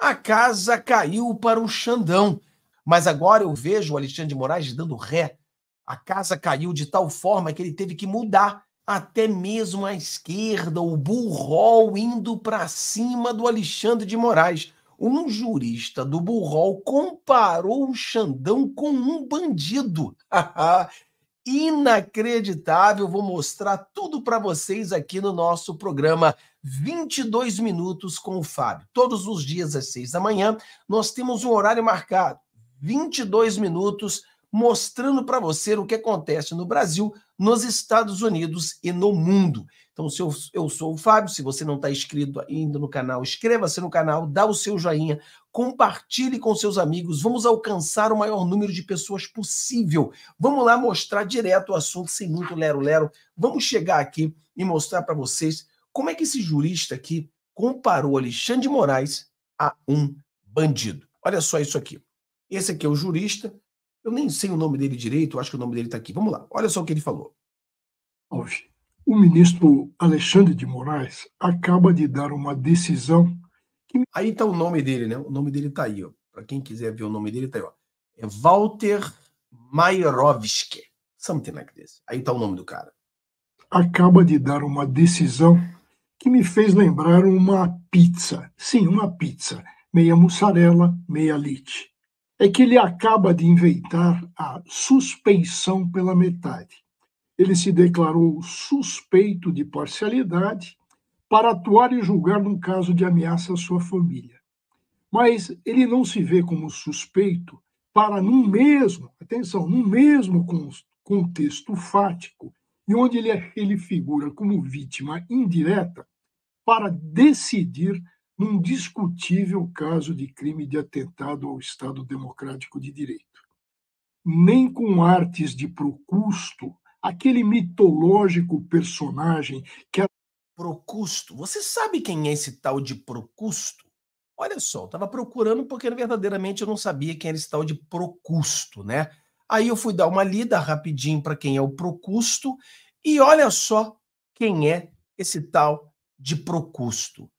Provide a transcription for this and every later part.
a casa caiu para o Xandão. Mas agora eu vejo o Alexandre de Moraes dando ré. A casa caiu de tal forma que ele teve que mudar até mesmo a esquerda, o Burrol indo para cima do Alexandre de Moraes. Um jurista do Burrol comparou o Xandão com um bandido. Ah, ah inacreditável. Vou mostrar tudo para vocês aqui no nosso programa 22 Minutos com o Fábio. Todos os dias às seis da manhã, nós temos um horário marcado, 22 minutos, mostrando para você o que acontece no Brasil, nos Estados Unidos e no mundo. Então, se eu, eu sou o Fábio, se você não está inscrito ainda no canal, inscreva-se no canal, dá o seu joinha, compartilhe com seus amigos, vamos alcançar o maior número de pessoas possível. Vamos lá mostrar direto o assunto, sem muito lero-lero. Vamos chegar aqui e mostrar para vocês como é que esse jurista aqui comparou Alexandre de Moraes a um bandido. Olha só isso aqui. Esse aqui é o jurista. Eu nem sei o nome dele direito, acho que o nome dele está aqui. Vamos lá, olha só o que ele falou. Hoje. O ministro Alexandre de Moraes acaba de dar uma decisão. Que... Aí está o nome dele, né? O nome dele está aí, ó. Para quem quiser ver o nome dele, está aí, ó. É Walter Mayerovski. Something like this. Aí está o nome do cara. Acaba de dar uma decisão que me fez lembrar uma pizza. Sim, uma pizza. Meia mussarela, meia leite. É que ele acaba de inventar a suspeição pela metade ele se declarou suspeito de parcialidade para atuar e julgar num caso de ameaça à sua família. Mas ele não se vê como suspeito para, num mesmo, atenção, num mesmo contexto fático, e onde ele, é, ele figura como vítima indireta, para decidir num discutível caso de crime de atentado ao Estado Democrático de Direito. Nem com artes de procusto aquele mitológico personagem que era. Procusto. Você sabe quem é esse tal de Procusto? Olha só, eu estava procurando porque verdadeiramente eu não sabia quem era esse tal de Procusto, né? Aí eu fui dar uma lida rapidinho para quem é o Procusto e olha só quem é esse tal de Procusto.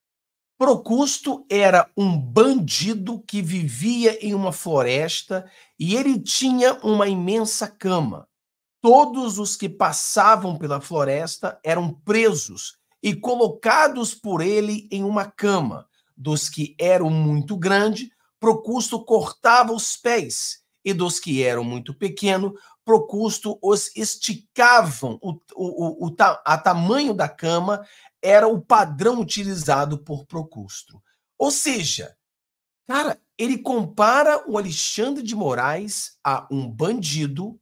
Procusto era um bandido que vivia em uma floresta e ele tinha uma imensa cama. Todos os que passavam pela floresta eram presos e colocados por ele em uma cama. Dos que eram muito grande, Procusto cortava os pés, e dos que eram muito pequeno, Procusto os esticavam. O, o, o, a tamanho da cama era o padrão utilizado por Procusto. Ou seja, cara, ele compara o Alexandre de Moraes a um bandido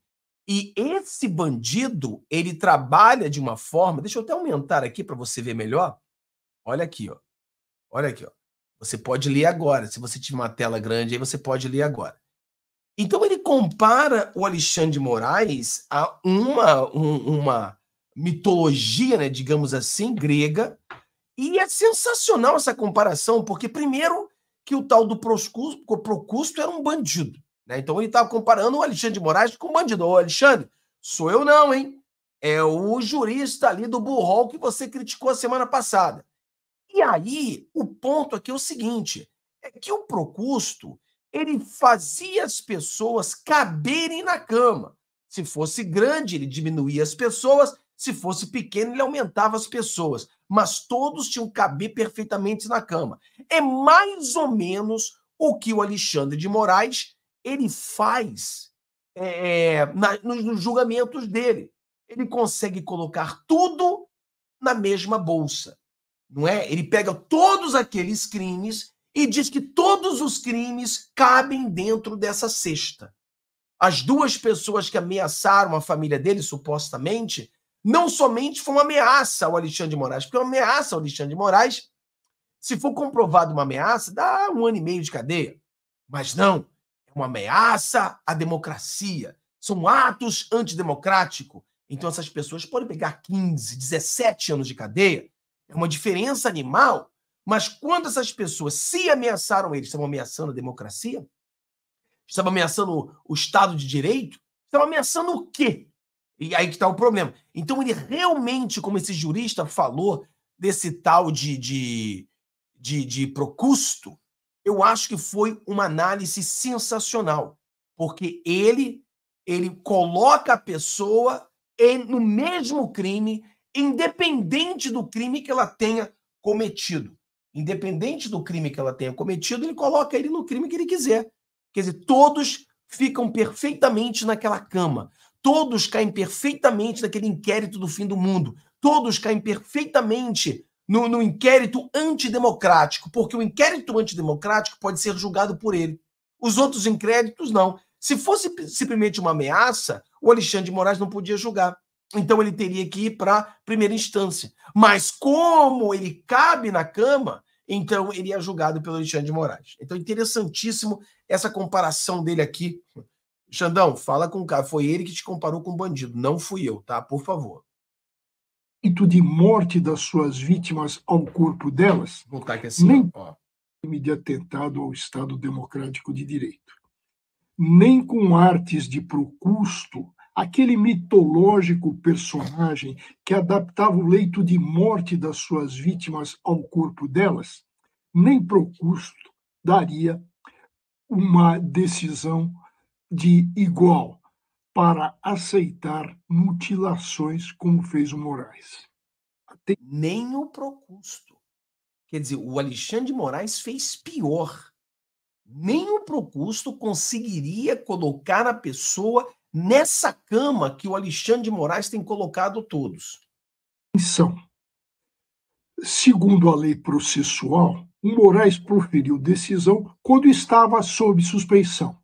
e esse bandido, ele trabalha de uma forma. Deixa eu até aumentar aqui para você ver melhor. Olha aqui, ó. Olha aqui, ó. Você pode ler agora. Se você tiver uma tela grande aí, você pode ler agora. Então ele compara o Alexandre de Moraes a uma, um, uma mitologia, né, digamos assim, grega. E é sensacional essa comparação, porque primeiro que o tal do Procusto era um bandido. Né? Então ele estava comparando o Alexandre de Moraes com o bandido. Ô, Alexandre, sou eu não, hein? É o jurista ali do Burrol que você criticou a semana passada. E aí, o ponto aqui é o seguinte: é que o Procusto ele fazia as pessoas caberem na cama. Se fosse grande, ele diminuía as pessoas, se fosse pequeno, ele aumentava as pessoas. Mas todos tinham que caber perfeitamente na cama. É mais ou menos o que o Alexandre de Moraes ele faz é, na, nos, nos julgamentos dele. Ele consegue colocar tudo na mesma bolsa, não é? Ele pega todos aqueles crimes e diz que todos os crimes cabem dentro dessa cesta. As duas pessoas que ameaçaram a família dele, supostamente, não somente foi uma ameaça ao Alexandre de Moraes, porque é uma ameaça ao Alexandre de Moraes, se for comprovado uma ameaça, dá um ano e meio de cadeia. Mas não, é uma ameaça à democracia, são atos antidemocráticos. Então essas pessoas podem pegar 15, 17 anos de cadeia, é uma diferença animal, mas quando essas pessoas se ameaçaram eles, estavam ameaçando a democracia? Estavam ameaçando o Estado de Direito? Estavam ameaçando o quê? E aí que está o problema. Então ele realmente, como esse jurista falou, desse tal de, de, de, de Procusto, eu acho que foi uma análise sensacional, porque ele ele coloca a pessoa em, no mesmo crime, independente do crime que ela tenha cometido. Independente do crime que ela tenha cometido, ele coloca ele no crime que ele quiser. Quer dizer, todos ficam perfeitamente naquela cama. Todos caem perfeitamente naquele inquérito do fim do mundo. Todos caem perfeitamente no, no inquérito antidemocrático, porque o inquérito antidemocrático pode ser julgado por ele. Os outros inquéritos não. Se fosse simplesmente uma ameaça, o Alexandre de Moraes não podia julgar. Então ele teria que ir para primeira instância. Mas como ele cabe na cama então ele é julgado pelo Alexandre de Moraes. Então interessantíssimo essa comparação dele aqui. Xandão, fala com o cara. Foi ele que te comparou com o bandido, não fui eu, tá? Por favor delito de morte das suas vítimas ao corpo delas, assim, nem ó. crime de atentado ao Estado Democrático de Direito, nem com artes de procusto, aquele mitológico personagem que adaptava o leito de morte das suas vítimas ao corpo delas, nem procusto daria uma decisão de igual para aceitar mutilações como fez o Moraes. Até... Nem o Procusto. Quer dizer, o Alexandre de Moraes fez pior. Nem o Procusto conseguiria colocar a pessoa nessa cama que o Alexandre de Moraes tem colocado todos. São. Segundo a lei processual, o Moraes proferiu decisão quando estava sob suspeição.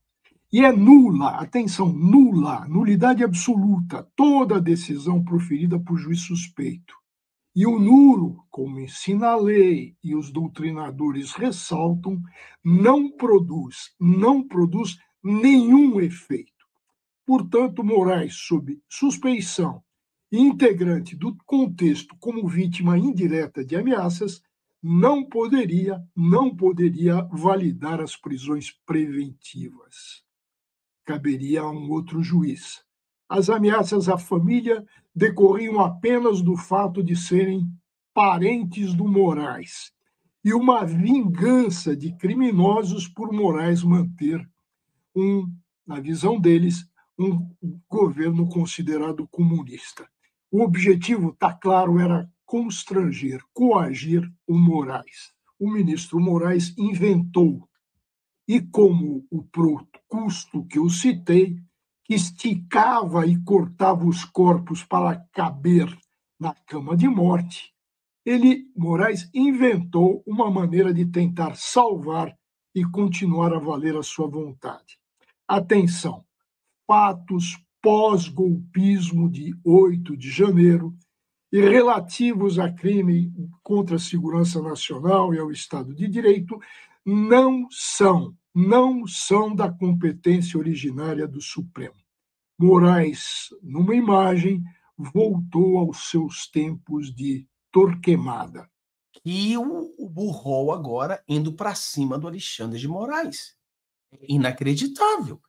E é nula, atenção, nula, nulidade absoluta, toda decisão proferida por juiz suspeito. E o nulo, como ensina a lei e os doutrinadores ressaltam, não produz, não produz nenhum efeito. Portanto, Moraes, sob suspeição e integrante do contexto como vítima indireta de ameaças, não poderia, não poderia validar as prisões preventivas caberia a um outro juiz. As ameaças à família decorriam apenas do fato de serem parentes do Moraes e uma vingança de criminosos por Moraes manter um, na visão deles, um governo considerado comunista. O objetivo, está claro, era constranger, coagir o Moraes. O ministro Moraes inventou e como o custo que eu citei, que esticava e cortava os corpos para caber na cama de morte, ele, Moraes, inventou uma maneira de tentar salvar e continuar a valer a sua vontade. Atenção, fatos pós-golpismo de 8 de janeiro e relativos a crime contra a segurança nacional e ao Estado de Direito não são, não são da competência originária do Supremo. Moraes, numa imagem, voltou aos seus tempos de Torquemada. E o, o Burrol agora indo para cima do Alexandre de Moraes. É inacreditável.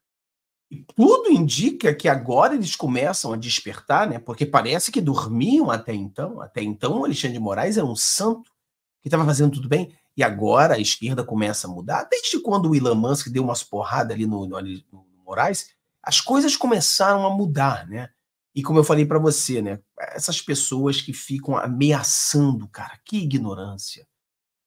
E tudo indica que agora eles começam a despertar, né? Porque parece que dormiam até então. Até então, o Alexandre de Moraes era um santo que estava fazendo tudo bem. E agora a esquerda começa a mudar. Desde quando o Elon Musk deu umas porradas ali no, no, no Moraes, as coisas começaram a mudar, né? E como eu falei para você, né? Essas pessoas que ficam ameaçando, cara, que ignorância.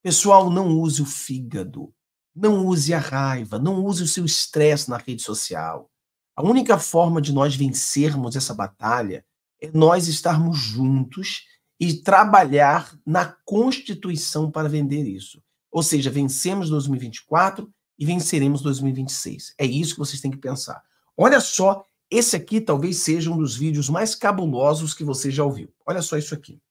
Pessoal, não use o fígado, não use a raiva, não use o seu estresse na rede social. A única forma de nós vencermos essa batalha é nós estarmos juntos e trabalhar na Constituição para vender isso. Ou seja, vencemos 2024 e venceremos 2026. É isso que vocês têm que pensar. Olha só, esse aqui talvez seja um dos vídeos mais cabulosos que você já ouviu. Olha só isso aqui.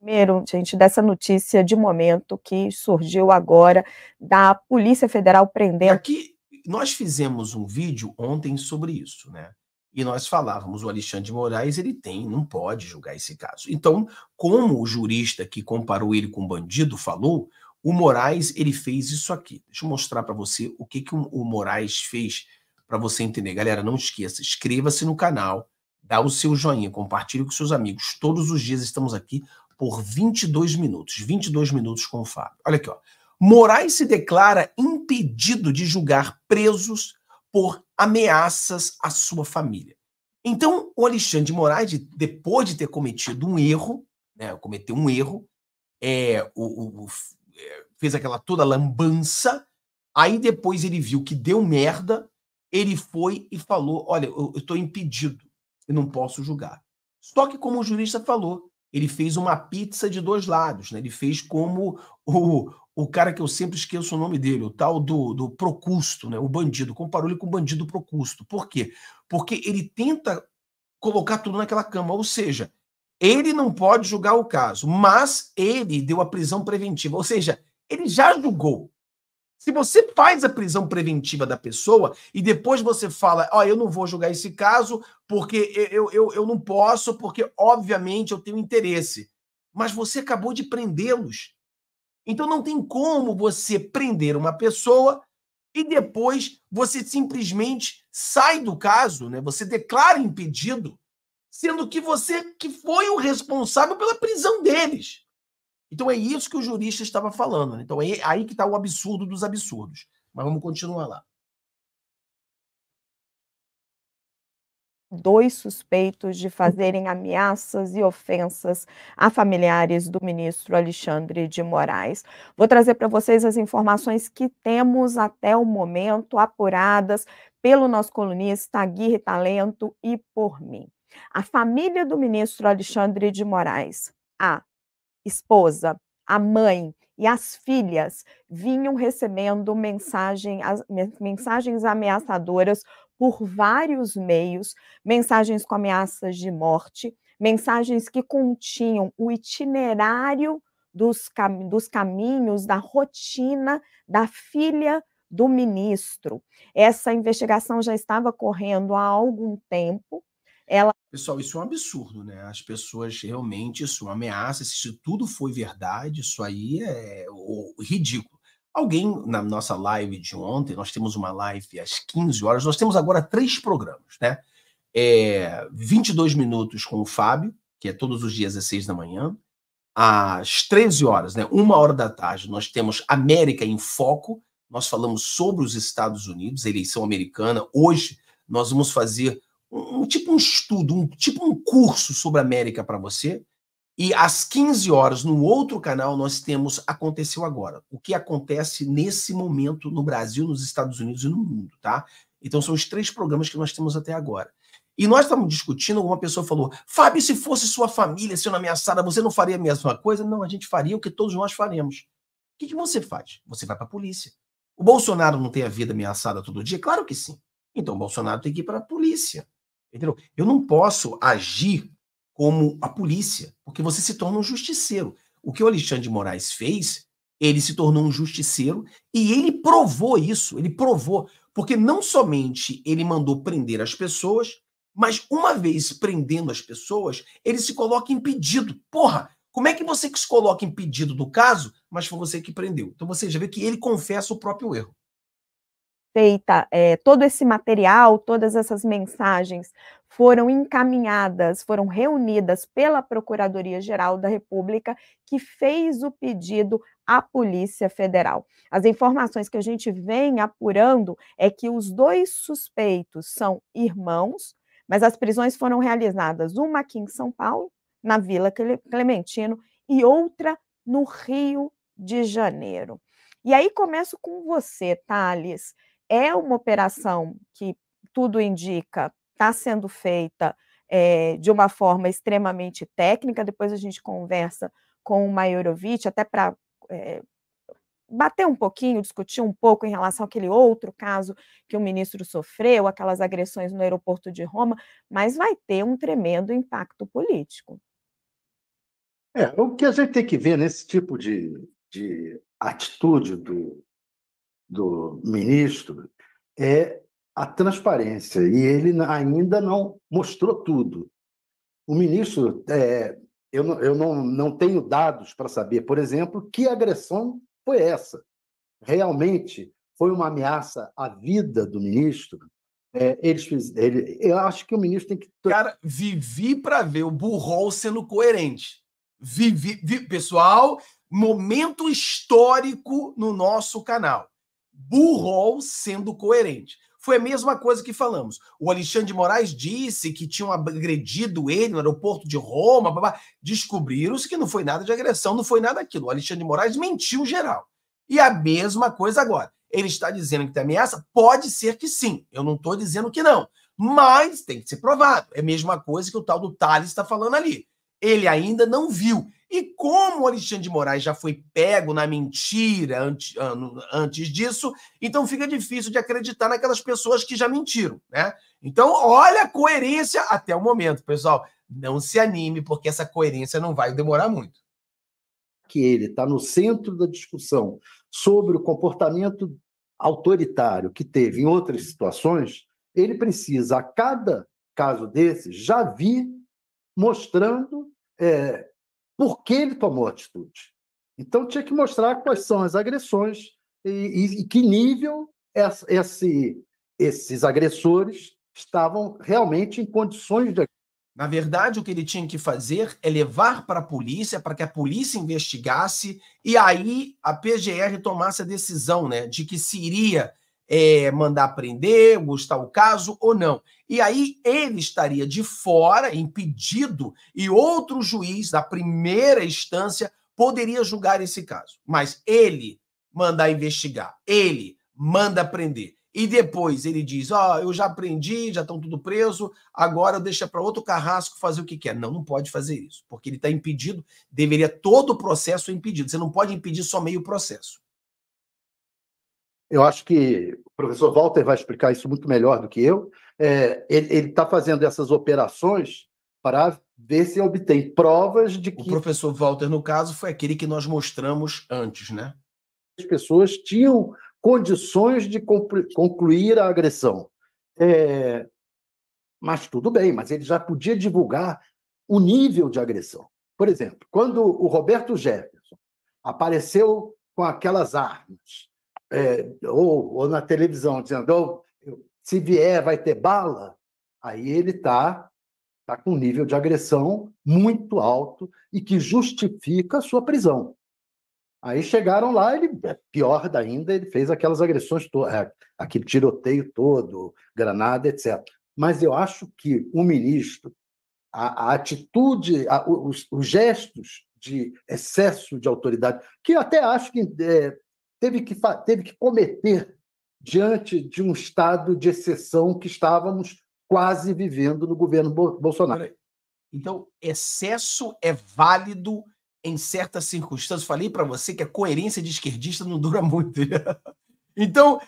Primeiro, gente, dessa notícia de momento que surgiu agora da Polícia Federal prendendo. Aqui, nós fizemos um vídeo ontem sobre isso, né? E nós falávamos, o Alexandre de Moraes, ele tem, não pode julgar esse caso. Então, como o jurista que comparou ele com o bandido falou, o Moraes, ele fez isso aqui. Deixa eu mostrar para você o que, que o Moraes fez para você entender. Galera, não esqueça, inscreva-se no canal, dá o seu joinha, compartilhe com seus amigos. Todos os dias estamos aqui por 22 minutos, 22 minutos com o Fábio. Olha aqui, ó. Moraes se declara impedido de julgar presos por ameaças à sua família. Então, o Alexandre de Moraes, depois de ter cometido um erro, né, cometeu um erro, é, o, o, é, fez aquela toda lambança, aí depois ele viu que deu merda, ele foi e falou: Olha, eu estou impedido, eu não posso julgar. Só que, como o jurista falou, ele fez uma pizza de dois lados, né? Ele fez como o, o cara que eu sempre esqueço o nome dele, o tal do, do Procusto, né? O bandido, comparou ele com o bandido Procusto. Por quê? Porque ele tenta colocar tudo naquela cama, ou seja, ele não pode julgar o caso, mas ele deu a prisão preventiva, ou seja, ele já julgou, se você faz a prisão preventiva da pessoa e depois você fala, ó, oh, eu não vou julgar esse caso porque eu, eu, eu não posso, porque obviamente eu tenho interesse. Mas você acabou de prendê-los. Então não tem como você prender uma pessoa e depois você simplesmente sai do caso, né? Você declara impedido, sendo que você que foi o responsável pela prisão deles. Então é isso que o jurista estava falando. Né? Então é aí que está o absurdo dos absurdos. Mas vamos continuar lá. dois suspeitos de fazerem ameaças e ofensas a familiares do ministro Alexandre de Moraes. Vou trazer para vocês as informações que temos até o momento apuradas pelo nosso colunista Aguirre Talento e por mim. A família do ministro Alexandre de Moraes, a esposa, a mãe e as filhas vinham recebendo mensagem, mensagens ameaçadoras por vários meios, mensagens com ameaças de morte, mensagens que continham o itinerário dos, cam dos caminhos, da rotina da filha do ministro. Essa investigação já estava correndo há algum tempo, ela Pessoal, isso é um absurdo, né? As pessoas realmente, isso é uma ameaça, se tudo foi verdade, isso aí é ridículo. Alguém, na nossa live de ontem, nós temos uma live às 15 horas, nós temos agora três programas, né? É, 22 minutos com o Fábio, que é todos os dias às 6 da manhã, às 13 horas, né? Uma hora da tarde, nós temos América em Foco, nós falamos sobre os Estados Unidos, a eleição americana. Hoje, nós vamos fazer um, um tipo um estudo, um tipo um curso sobre a América para você. E às 15 horas, no outro canal, nós temos Aconteceu Agora. O que acontece nesse momento no Brasil, nos Estados Unidos e no mundo, tá? Então são os três programas que nós temos até agora. E nós estamos discutindo, uma pessoa falou, Fábio, se fosse sua família sendo ameaçada, você não faria a mesma coisa? Não, a gente faria o que todos nós faremos. O que, que você faz? Você vai para a polícia. O Bolsonaro não tem a vida ameaçada todo dia? Claro que sim. Então o Bolsonaro tem que ir para a polícia. Entendeu? Eu não posso agir como a polícia, porque você se torna um justiceiro. O que o Alexandre de Moraes fez, ele se tornou um justiceiro e ele provou isso, ele provou, porque não somente ele mandou prender as pessoas, mas uma vez prendendo as pessoas, ele se coloca impedido. Porra, como é que você que se coloca impedido do caso, mas foi você que prendeu? Então você já vê que ele confessa o próprio erro feita, é, todo esse material, todas essas mensagens foram encaminhadas, foram reunidas pela Procuradoria-Geral da República, que fez o pedido à Polícia Federal. As informações que a gente vem apurando é que os dois suspeitos são irmãos, mas as prisões foram realizadas, uma aqui em São Paulo, na Vila Clementino, e outra no Rio de Janeiro. E aí começo com você, Thales é uma operação que tudo indica está sendo feita é, de uma forma extremamente técnica. Depois a gente conversa com o Maiorovic, até para é, eh, bater um pouquinho, discutir um pouco em relação àquele outro caso que o ministro sofreu, aquelas agressões no aeroporto de Roma, mas vai ter um tremendo impacto político. É, o que a gente tem que ver nesse tipo de, de atitude do, do ministro é a transparência, e ele ainda não mostrou tudo. O ministro, é, eu, não, eu não, não tenho dados para saber, por exemplo, que agressão foi essa. Realmente foi uma ameaça à vida do ministro? É, eles fiz, ele, eu acho que o ministro tem que. Cara, vivi para ver o Burrol sendo coerente. Vivi, vi, pessoal, momento histórico no nosso canal. Burrol sendo coerente. Foi a mesma coisa que falamos. O Alexandre de Moraes disse que tinham agredido ele no aeroporto de Roma. Descobriram-se que não foi nada de agressão, não foi nada aquilo. O Alexandre de Moraes mentiu geral. E a mesma coisa agora. Ele está dizendo que tem ameaça? Pode ser que sim. Eu não estou dizendo que não. Mas tem que ser provado. É a mesma coisa que o tal do Thales está falando ali. Ele ainda não viu. E como o Alexandre de Moraes já foi pego na mentira ah, antes, disso, então fica difícil de acreditar naquelas pessoas que já mentiram, né? Então, olha a coerência até o momento, pessoal. Não se anime, porque essa coerência não vai demorar muito. Que ele está no centro da discussão sobre o comportamento autoritário que teve em outras situações, ele precisa, a cada caso desse, já vir mostrando é, por que ele tomou atitude. Então tinha que mostrar quais são as agressões e, e, e que nível essa, esse, esses agressores estavam realmente em condições de. Na verdade, o que ele tinha que fazer é levar para a polícia, para que a polícia investigasse e aí a PGR tomasse a decisão né, de que se iria é, mandar prender, gostar o caso ou não. E aí ele estaria de fora, impedido, e outro juiz da primeira instância poderia julgar esse caso. Mas ele manda investigar, ele manda prender. E depois ele diz: Ó, oh, eu já aprendi, já estão tudo preso, agora deixa para outro carrasco fazer o que quer. Não, não pode fazer isso, porque ele está impedido, deveria todo o processo é impedido. Você não pode impedir só meio processo eu acho que o professor Walter vai explicar isso muito melhor do que eu. É, ele está fazendo essas operações para ver se obtém provas de que. O professor Walter, no caso, foi aquele que nós mostramos antes, né? As pessoas tinham condições de concluir a agressão. É... Mas tudo bem, mas ele já podia divulgar o nível de agressão. Por exemplo, quando o Roberto Jefferson apareceu com aquelas armas é, ou, ou, na televisão dizendo se vier vai ter bala, aí ele está tá com um nível de agressão muito alto e que justifica a sua prisão. Aí chegaram lá, ele é pior ainda, ele fez aquelas agressões é, aquele tiroteio todo, granada, etc. Mas eu acho que o ministro, a, a atitude, a, os, os gestos de excesso de autoridade, que eu até acho que é, teve que, teve que cometer diante de um estado de exceção que estávamos quase vivendo no governo Bolsonaro. Então, excesso é válido em certas circunstâncias. Falei para você que a coerência de esquerdista não dura muito. Né? Então,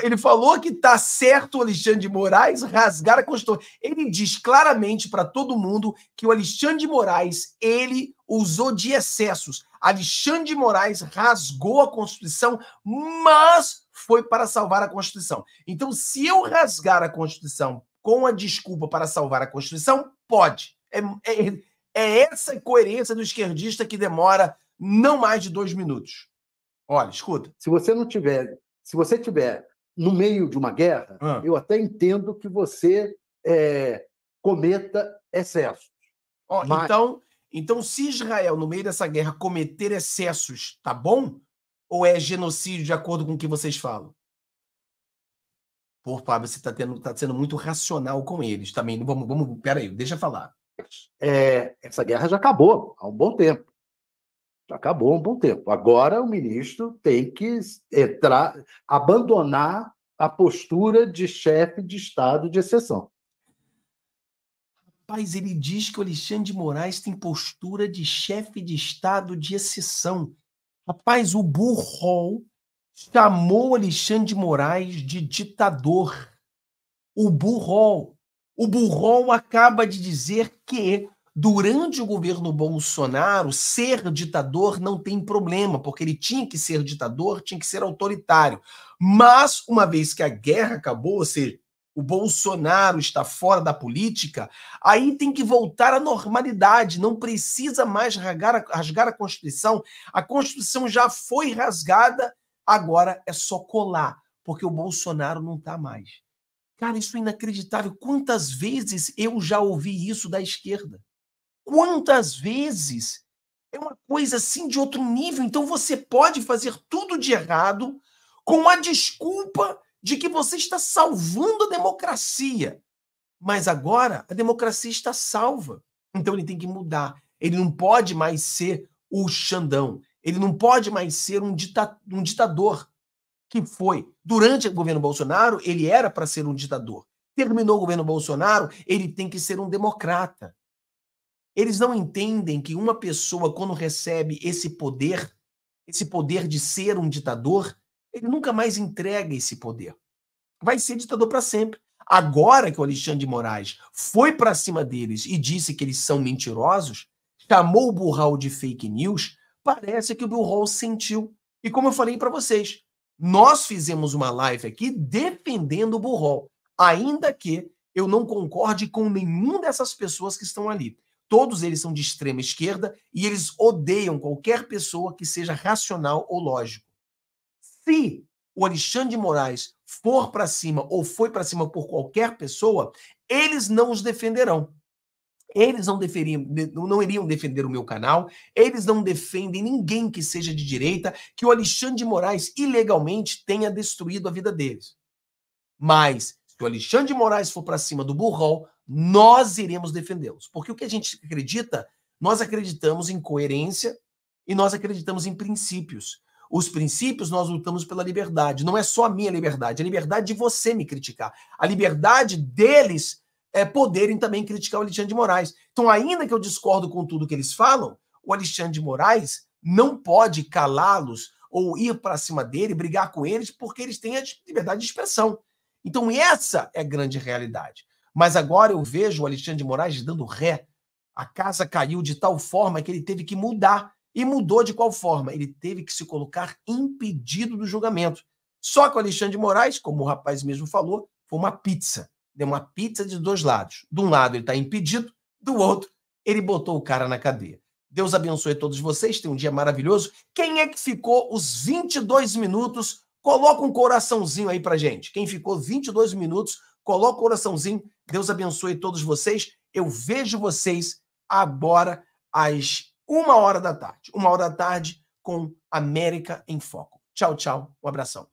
ele falou que está certo o Alexandre de Moraes rasgar a Constituição. Ele diz claramente para todo mundo que o Alexandre de Moraes, ele usou de excessos. Alexandre de Moraes rasgou a Constituição, mas foi para salvar a Constituição. Então, se eu rasgar a Constituição com a desculpa para salvar a Constituição, pode. É, é, é essa coerência do esquerdista que demora não mais de dois minutos. Olha, escuta. Se você não tiver se você tiver no meio de uma guerra, ah. eu até entendo que você é, cometa excessos. Oh, mas... então, então, se Israel, no meio dessa guerra, cometer excessos, tá bom? Ou é genocídio, de acordo com o que vocês falam? Pô, Fábio, você está tá sendo muito racional com eles também. Vamos, vamos, peraí, deixa eu falar. É, essa guerra já acabou há um bom tempo. Já acabou um bom tempo. Agora o ministro tem que entrar, abandonar a postura de chefe de Estado de exceção. Rapaz, ele diz que o Alexandre de Moraes tem postura de chefe de Estado de exceção. Rapaz, o Burrol chamou o Alexandre de Moraes de ditador. O Burrol. O Burrol acaba de dizer que Durante o governo Bolsonaro, ser ditador não tem problema, porque ele tinha que ser ditador, tinha que ser autoritário. Mas, uma vez que a guerra acabou, ou seja, o Bolsonaro está fora da política, aí tem que voltar à normalidade, não precisa mais rasgar, rasgar a Constituição. A Constituição já foi rasgada, agora é só colar, porque o Bolsonaro não está mais. Cara, isso é inacreditável. Quantas vezes eu já ouvi isso da esquerda? Quantas vezes é uma coisa assim de outro nível? Então você pode fazer tudo de errado com a desculpa de que você está salvando a democracia. Mas agora a democracia está salva. Então ele tem que mudar. Ele não pode mais ser o Xandão. Ele não pode mais ser um, dita um ditador que foi. Durante o governo Bolsonaro, ele era para ser um ditador. Terminou o governo Bolsonaro, ele tem que ser um democrata. Eles não entendem que uma pessoa, quando recebe esse poder, esse poder de ser um ditador, ele nunca mais entrega esse poder. Vai ser ditador para sempre. Agora que o Alexandre de Moraes foi para cima deles e disse que eles são mentirosos, chamou o Burral de fake news, parece que o Burral sentiu. E como eu falei para vocês, nós fizemos uma live aqui defendendo o Burral, ainda que eu não concorde com nenhuma dessas pessoas que estão ali. Todos eles são de extrema esquerda e eles odeiam qualquer pessoa que seja racional ou lógico. Se o Alexandre de Moraes for para cima ou foi para cima por qualquer pessoa, eles não os defenderão. Eles não, deferiam, não iriam defender o meu canal, eles não defendem ninguém que seja de direita, que o Alexandre de Moraes ilegalmente tenha destruído a vida deles. Mas, se o Alexandre de Moraes for para cima do Burrol, nós iremos defendê-los. Porque o que a gente acredita, nós acreditamos em coerência e nós acreditamos em princípios. Os princípios nós lutamos pela liberdade. Não é só a minha liberdade, é a liberdade de você me criticar. A liberdade deles é poderem também criticar o Alexandre de Moraes. Então, ainda que eu discordo com tudo que eles falam, o Alexandre de Moraes não pode calá-los ou ir para cima dele, brigar com eles, porque eles têm a liberdade de expressão. Então, essa é a grande realidade. Mas agora eu vejo o Alexandre de Moraes dando ré. A casa caiu de tal forma que ele teve que mudar. E mudou de qual forma? Ele teve que se colocar impedido do julgamento. Só que o Alexandre de Moraes, como o rapaz mesmo falou, foi uma pizza. Deu uma pizza de dois lados. De um lado ele está impedido, do outro ele botou o cara na cadeia. Deus abençoe todos vocês, tenham um dia maravilhoso. Quem é que ficou os 22 minutos? Coloca um coraçãozinho aí pra gente. Quem ficou 22 minutos Coloca o coraçãozinho. Deus abençoe todos vocês. Eu vejo vocês agora às uma hora da tarde. Uma hora da tarde com América em Foco. Tchau, tchau. Um abração.